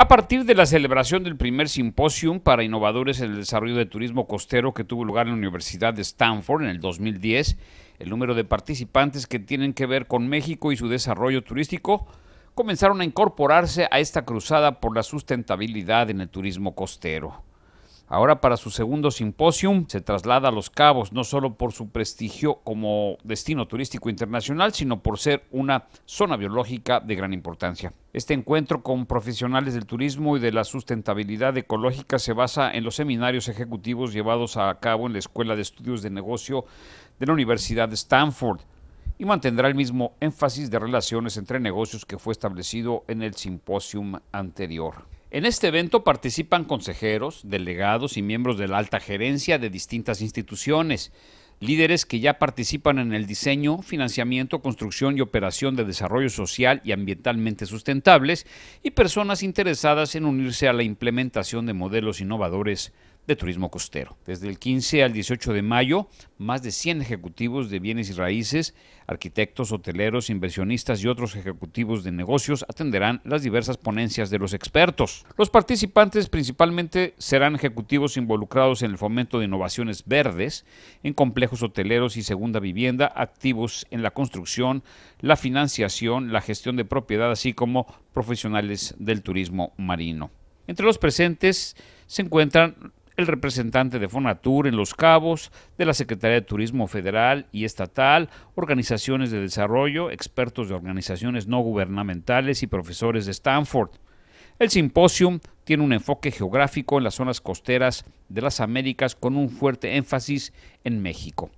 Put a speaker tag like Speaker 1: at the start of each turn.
Speaker 1: A partir de la celebración del primer simposio para innovadores en el desarrollo de turismo costero que tuvo lugar en la Universidad de Stanford en el 2010, el número de participantes que tienen que ver con México y su desarrollo turístico comenzaron a incorporarse a esta cruzada por la sustentabilidad en el turismo costero. Ahora para su segundo simposium se traslada a Los Cabos, no solo por su prestigio como destino turístico internacional, sino por ser una zona biológica de gran importancia. Este encuentro con profesionales del turismo y de la sustentabilidad ecológica se basa en los seminarios ejecutivos llevados a cabo en la Escuela de Estudios de Negocio de la Universidad de Stanford y mantendrá el mismo énfasis de relaciones entre negocios que fue establecido en el simposium anterior. En este evento participan consejeros, delegados y miembros de la alta gerencia de distintas instituciones, líderes que ya participan en el diseño, financiamiento, construcción y operación de desarrollo social y ambientalmente sustentables, y personas interesadas en unirse a la implementación de modelos innovadores de turismo costero. Desde el 15 al 18 de mayo, más de 100 ejecutivos de bienes y raíces, arquitectos, hoteleros, inversionistas y otros ejecutivos de negocios atenderán las diversas ponencias de los expertos. Los participantes principalmente serán ejecutivos involucrados en el fomento de innovaciones verdes en complejos hoteleros y segunda vivienda, activos en la construcción, la financiación, la gestión de propiedad, así como profesionales del turismo marino. Entre los presentes se encuentran el representante de Fonatur en Los Cabos, de la Secretaría de Turismo Federal y Estatal, organizaciones de desarrollo, expertos de organizaciones no gubernamentales y profesores de Stanford. El simposio tiene un enfoque geográfico en las zonas costeras de las Américas con un fuerte énfasis en México.